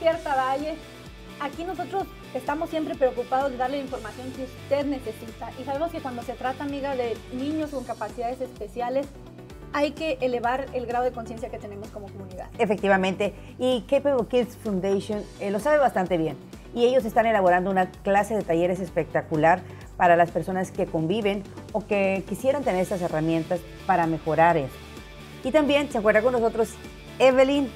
Despierta Valle. Aquí nosotros estamos siempre preocupados de darle la información que usted necesita y sabemos que cuando se trata, amiga, de niños con capacidades especiales, hay que elevar el grado de conciencia que tenemos como comunidad. Efectivamente, y Capable Kids Foundation eh, lo sabe bastante bien y ellos están elaborando una clase de talleres espectacular para las personas que conviven o que quisieran tener estas herramientas para mejorar eso. Y también se acuerda con nosotros Evelyn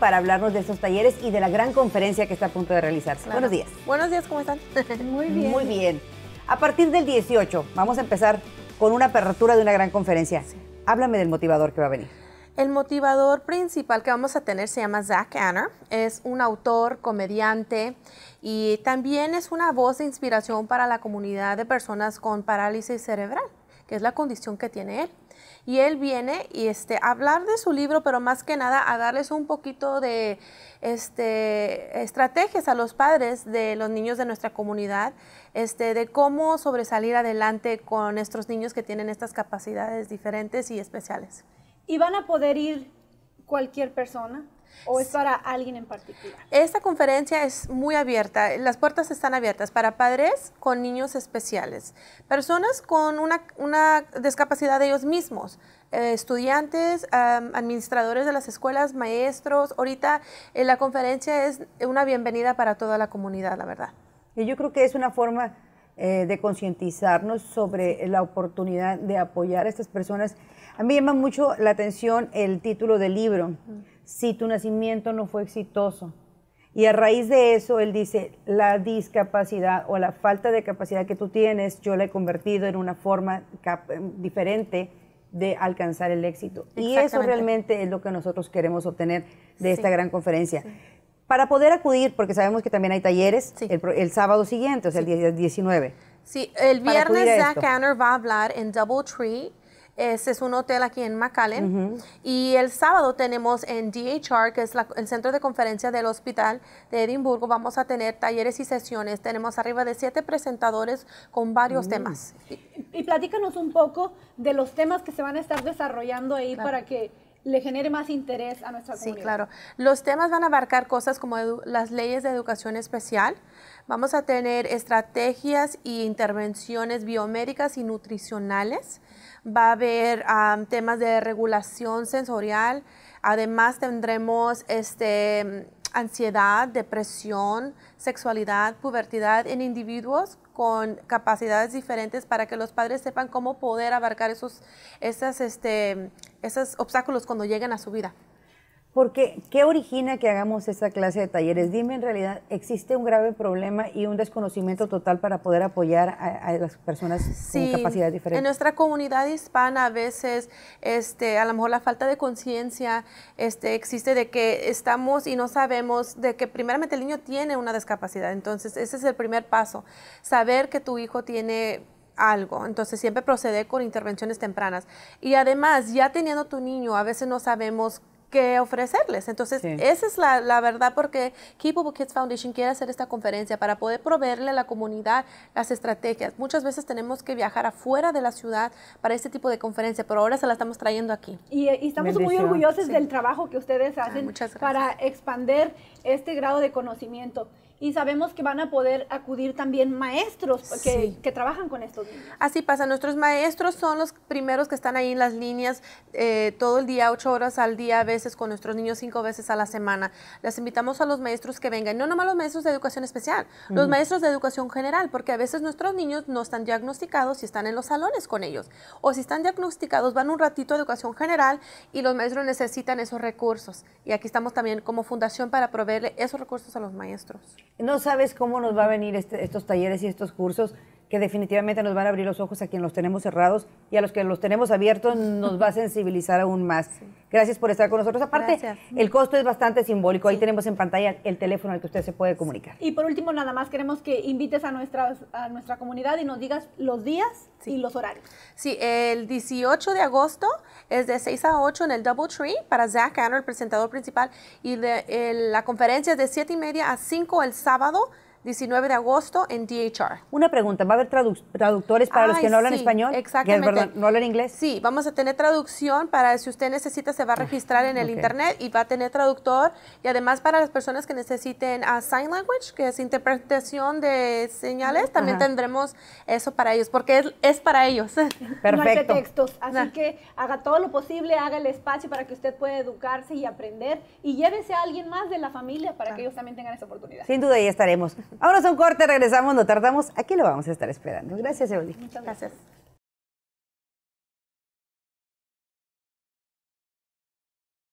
para hablarnos de estos talleres y de la gran conferencia que está a punto de realizarse. Buenos días. Buenos días, ¿cómo están? Muy bien. Muy bien. A partir del 18, vamos a empezar con una apertura de una gran conferencia. Háblame del motivador que va a venir. El motivador principal que vamos a tener se llama Zach Anner. Es un autor, comediante y también es una voz de inspiración para la comunidad de personas con parálisis cerebral, que es la condición que tiene él y él viene y este, a hablar de su libro, pero más que nada a darles un poquito de este, estrategias a los padres de los niños de nuestra comunidad, este, de cómo sobresalir adelante con estos niños que tienen estas capacidades diferentes y especiales. ¿Y van a poder ir cualquier persona? ¿O es para alguien en particular? Esta conferencia es muy abierta, las puertas están abiertas para padres con niños especiales, personas con una, una discapacidad de ellos mismos, eh, estudiantes, administradores de las escuelas, maestros. Ahorita eh, la conferencia es una bienvenida para toda la comunidad, la verdad. Y yo creo que es una forma eh, de concientizarnos sobre la oportunidad de apoyar a estas personas. A mí llama mucho la atención el título del libro. Mm si tu nacimiento no fue exitoso. Y a raíz de eso, él dice, la discapacidad o la falta de capacidad que tú tienes, yo la he convertido en una forma eh, diferente de alcanzar el éxito. Y eso realmente es lo que nosotros queremos obtener de esta gran conferencia. Para poder acudir, porque sabemos que también hay talleres, el, sábado siguiente, o sea, el 19. Sí, el viernes Zach Anner va a hablar en Double Tree ese es un hotel aquí en McAllen. Y el sábado tenemos en DHR, que es el centro de conferencia del hospital de Edimburgo, vamos a tener talleres y sesiones. Tenemos arriba de siete presentadores con varios mm. temas. Y, platícanos un poco de los temas que se van a estar desarrollando ahí para que le genere más interés a nuestra comunidad. Sí, claro. Los temas van a abarcar cosas como las leyes de educación especial. Vamos a tener estrategias e intervenciones biomédicas y nutricionales. Va a haber temas de regulación sensorial. Además tendremos este ansiedad, depresión, sexualidad, pubertad en individuos con capacidades diferentes para que los padres sepan cómo poder abarcar esos esas, este, esos obstáculos cuando lleguen a su vida. Porque, ¿qué origina que hagamos esta clase de talleres? Dime, en realidad, ¿existe un grave problema y un desconocimiento total para poder apoyar a, las personas con capacidades diferentes? En nuestra comunidad hispana, a veces, este, a lo mejor la falta de conciencia este, existe de que estamos y no sabemos de que primeramente el niño tiene una discapacidad. Entonces, ese es el primer paso, saber que tu hijo tiene algo. Entonces siempre procede con intervenciones tempranas. Y además, ya teniendo tu niño, a veces no sabemos que ofrecerles. Entonces, esa es la, la, verdad porque Up Kids Foundation quiere hacer esta conferencia para poder proveerle a la comunidad las estrategias. Muchas veces tenemos que viajar afuera de la ciudad para este tipo de conferencia, pero ahora se la estamos trayendo aquí. Y, eh, estamos muy orgullosos del trabajo que ustedes ah, hacen para expander este grado de conocimiento y sabemos que van a poder acudir también maestros que, que trabajan con estos niños. Así pasa, nuestros maestros son los primeros que están ahí en las líneas eh, todo el día, ocho horas al día, a veces con nuestros niños cinco veces a la semana. Les invitamos a los maestros que vengan, no nomás los maestros de educación especial, los maestros de educación general, porque a veces nuestros niños no están diagnosticados y están en los salones con ellos. O si están diagnosticados, van un ratito a educación general y los maestros necesitan esos recursos. Y aquí estamos también como fundación para proveerle esos recursos a los maestros no sabes cómo nos va a venir este, estos talleres y estos cursos que definitivamente nos van a abrir los ojos a quienes los tenemos cerrados y a los que los tenemos abiertos nos va a sensibilizar aún más. Gracias por estar con nosotros. Aparte, el costo es bastante simbólico. Ahí tenemos en pantalla el teléfono al que usted se puede comunicar. Y por último, nada más queremos que invites a nuestra, a nuestra comunidad y nos digas los días y los horarios. Sí, el 18 de agosto es de 6 a 8 en el Double Tree para Zach Anner, el presentador principal, y la conferencia es de 7 y media a 5 el sábado 19 de agosto en DHR. Una pregunta, ¿va a haber traductores para los que no hablan español? Exactamente. Perdón, ¿No hablan inglés? Sí, vamos a tener traducción para si usted necesita, se va a ah, registrar en el internet y va a tener traductor. Y además para las personas que necesiten ah, Sign Language, que es interpretación de señales, también tendremos eso para ellos, porque es, para ellos. Perfecto. No textos, así que haga todo lo posible, haga el espacio para que usted pueda educarse y aprender y llévese a alguien más de la familia para ah. que ellos también tengan esa oportunidad. Sin duda, ahí estaremos. Vámonos a un corte, regresamos, no tardamos. Aquí lo vamos a estar esperando. Gracias, Evelyn. Muchas gracias.